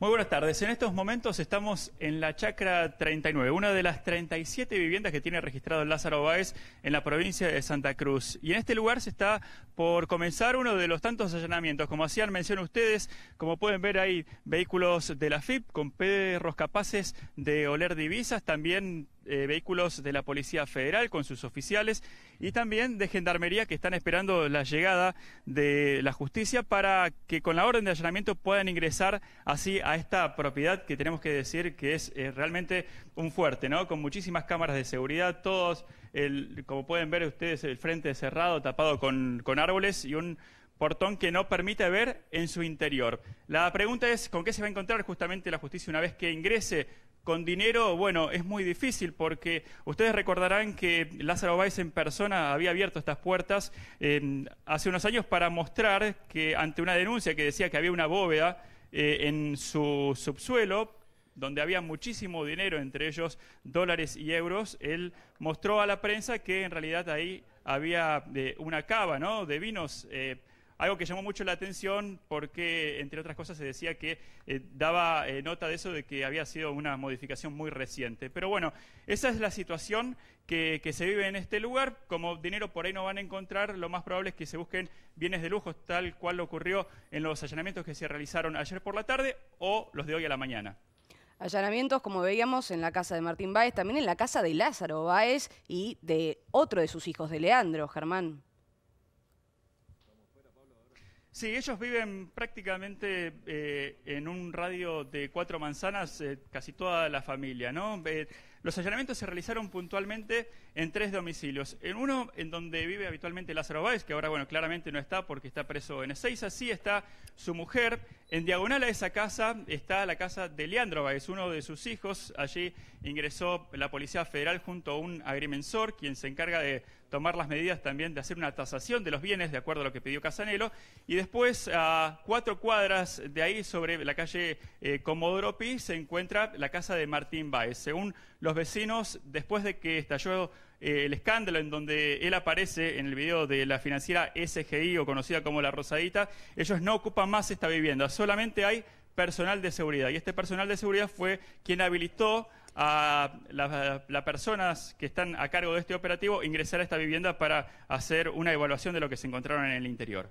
Muy buenas tardes. En estos momentos estamos en la Chacra 39, una de las 37 viviendas que tiene registrado Lázaro Báez en la provincia de Santa Cruz. Y en este lugar se está por comenzar uno de los tantos allanamientos. Como hacían mención ustedes, como pueden ver hay vehículos de la FIP con perros capaces de oler divisas, también eh, vehículos de la Policía Federal con sus oficiales y también de Gendarmería que están esperando la llegada de la justicia para que con la orden de allanamiento puedan ingresar así a esta propiedad que tenemos que decir que es eh, realmente un fuerte, ¿no? Con muchísimas cámaras de seguridad, todos, el, como pueden ver ustedes, el frente cerrado, tapado con, con árboles y un portón que no permite ver en su interior. La pregunta es con qué se va a encontrar justamente la justicia una vez que ingrese con dinero, bueno, es muy difícil porque ustedes recordarán que Lázaro Báez en persona había abierto estas puertas hace unos años para mostrar que ante una denuncia que decía que había una bóveda eh, en su subsuelo donde había muchísimo dinero, entre ellos dólares y euros, él mostró a la prensa que en realidad ahí había eh, una cava ¿no? de vinos eh, algo que llamó mucho la atención porque, entre otras cosas, se decía que eh, daba eh, nota de eso de que había sido una modificación muy reciente. Pero bueno, esa es la situación que, que, se vive en este lugar. Como dinero por ahí no van a encontrar, lo más probable es que se busquen bienes de lujo, tal cual ocurrió en los allanamientos que se realizaron ayer por la tarde o los de hoy a la mañana. Allanamientos, como veíamos, en la casa de Martín Báez, también en la casa de Lázaro Báez y de otro de sus hijos, de Leandro, Germán. Sí, ellos viven prácticamente eh, en un radio de cuatro manzanas, eh, casi toda la familia, ¿no? Eh, los allanamientos se realizaron puntualmente en tres domicilios. En uno, en donde vive habitualmente Lázaro Báez, que ahora, bueno, claramente no está porque está preso en Seis, Sí está su mujer. En diagonal a esa casa está la casa de Leandro Báez, uno de sus hijos. Allí ingresó la Policía Federal junto a un agrimensor, quien se encarga de tomar las medidas también de hacer una tasación de los bienes, de acuerdo a lo que pidió Casanelo, y después a cuatro cuadras de ahí, sobre la calle eh, Comodoro Pi, se encuentra la casa de Martín Baez. Según los vecinos, después de que estalló eh, el escándalo en donde él aparece en el video de la financiera SGI o conocida como La Rosadita, ellos no ocupan más esta vivienda, solamente hay personal de seguridad. Y este personal de seguridad fue quien habilitó a las personas que están a cargo de este operativo ingresar a esta vivienda para hacer una evaluación de lo que se encontraron en el interior.